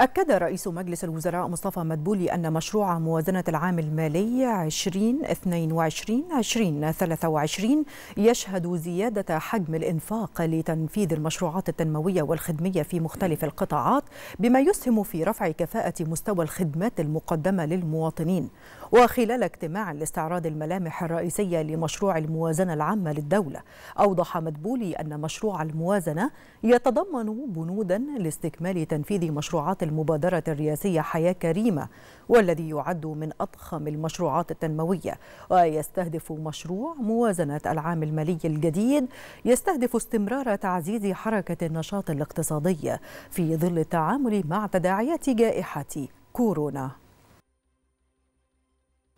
أكد رئيس مجلس الوزراء مصطفى مدبولي أن مشروع موازنة العام المالي 2022-2023 يشهد زيادة حجم الإنفاق لتنفيذ المشروعات التنموية والخدمية في مختلف القطاعات بما يسهم في رفع كفاءة مستوى الخدمات المقدمة للمواطنين وخلال اجتماع لاستعراض الملامح الرئيسية لمشروع الموازنة العامة للدولة أوضح مدبولي أن مشروع الموازنة يتضمن بنودا لاستكمال تنفيذ مشروعات المبادرة الرئاسية حياة كريمة والذي يعد من أضخم المشروعات التنموية ويستهدف مشروع موازنة العام المالي الجديد يستهدف استمرار تعزيز حركة النشاط الاقتصادي في ظل التعامل مع تداعيات جائحة كورونا